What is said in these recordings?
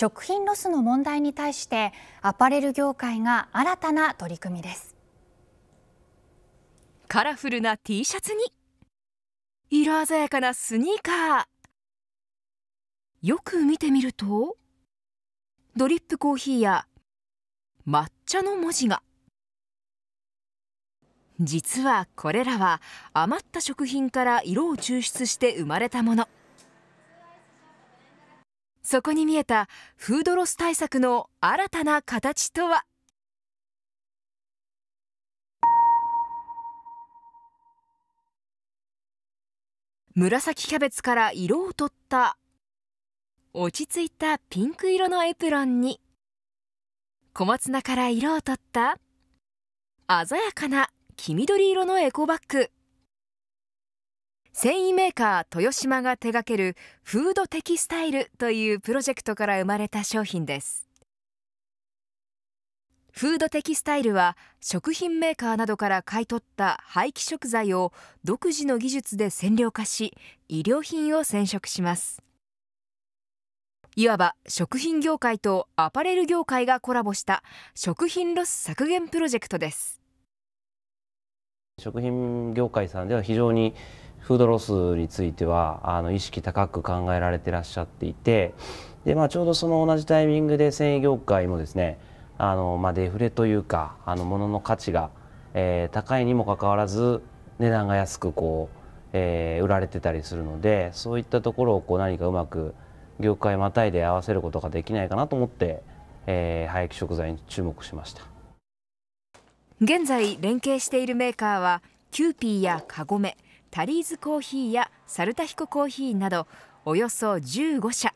食品ロスの問題に対してアパレル業界が新たな取り組みですカラフルな T シャツに色鮮やかなスニーカーよく見てみるとドリップコーヒーや抹茶の文字が実はこれらは余った食品から色を抽出して生まれたものそこに見えたフードロス対策の新たな形とは。紫キャベツから色をとった落ち着いたピンク色のエプロンに小松菜から色をとった鮮やかな黄緑色のエコバッグ繊維メーカー豊島が手掛けるフードテキスタイルというプロジェクトから生まれた商品ですフードテキスタイルは食品メーカーなどから買い取った廃棄食材を独自の技術で染料化し衣料品を染色しますいわば食品業界とアパレル業界がコラボした食品ロス削減プロジェクトです食品業界さんでは非常にフードロスについてはあの意識高く考えられてらっしゃっていてで、まあ、ちょうどその同じタイミングで繊維業界もですねあの、まあ、デフレというかあの物の価値が、えー、高いにもかかわらず値段が安くこう、えー、売られてたりするのでそういったところをこう何かうまく業界またいで合わせることができないかなと思って、えー、廃棄食材に注目しました現在連携しているメーカーはキユーピーやカゴメタリーズコーヒーやサルタヒココーヒーなどおよそ15社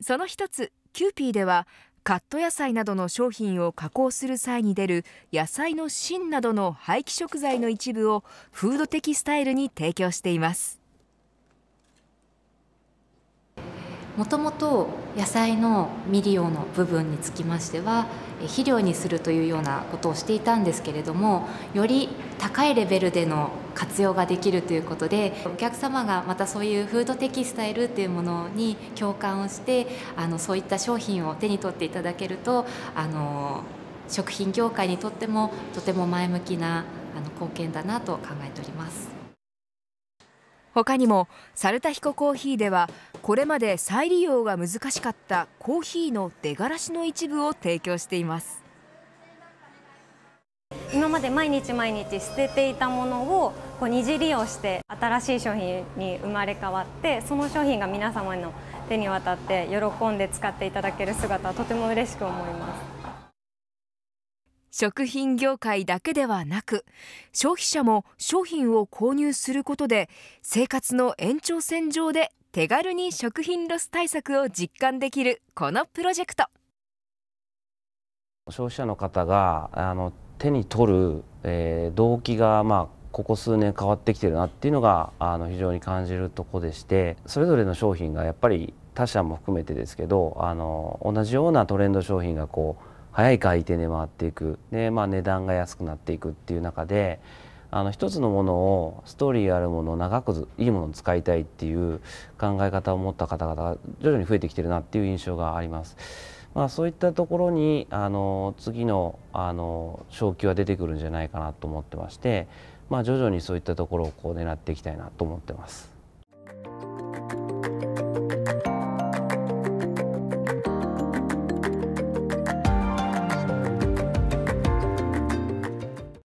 その一つキューピーではカット野菜などの商品を加工する際に出る野菜の芯などの廃棄食材の一部をフード的スタイルに提供していますもともと野菜の未利用の部分につきましては肥料にするというようなことをしていたんですけれどもより高いレベルでの活用ができるということでお客様がまたそういうフードテキスタイルっていうものに共感をしてあのそういった商品を手に取っていただけるとあの食品業界にとってもとても前向きなあの貢献だなと考えております他にも猿田彦コーヒーではこれまで再利用が難しかったコーヒーの出がらしの一部を提供しています今まで毎日毎日捨てていたものをこう二次利用して新しい商品に生まれ変わってその商品が皆様の手に渡って喜んで使っていただける姿はとても嬉しく思います食品業界だけではなく消費者も商品を購入することで生活の延長線上で手軽に食品ロス対策を実感できるこのプロジェクト消費者の方があの手に取る、えー、動機がまあここ数年変わってきてるなっていうのがあの非常に感じるとこでしてそれぞれの商品がやっぱり他社も含めてですけどあの同じようなトレンド商品がこう早い回転で回っていくで、まあ、値段が安くなっていくっていう中であの一つのものをストーリーあるものを長くいいものを使いたいっていう考え方を持った方々が徐々に増えてきてるなっていう印象があります。まあ、そういったところにあの次のあの昇級は出てくるんじゃないかなと思ってまして、まあ、徐々にそういったところをこう狙っていきたいなと思ってます。